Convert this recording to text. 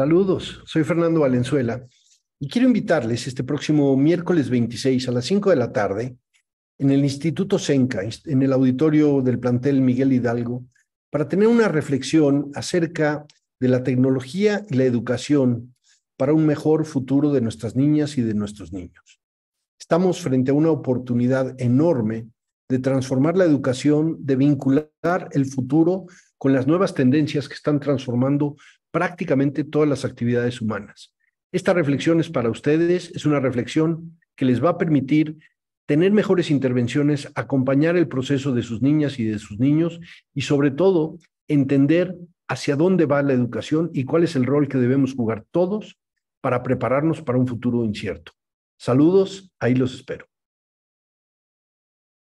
Saludos, soy Fernando Valenzuela y quiero invitarles este próximo miércoles 26 a las 5 de la tarde en el Instituto Senca, en el auditorio del plantel Miguel Hidalgo, para tener una reflexión acerca de la tecnología y la educación para un mejor futuro de nuestras niñas y de nuestros niños. Estamos frente a una oportunidad enorme de transformar la educación, de vincular el futuro con las nuevas tendencias que están transformando prácticamente todas las actividades humanas. Esta reflexión es para ustedes, es una reflexión que les va a permitir tener mejores intervenciones, acompañar el proceso de sus niñas y de sus niños y sobre todo entender hacia dónde va la educación y cuál es el rol que debemos jugar todos para prepararnos para un futuro incierto. Saludos, ahí los espero.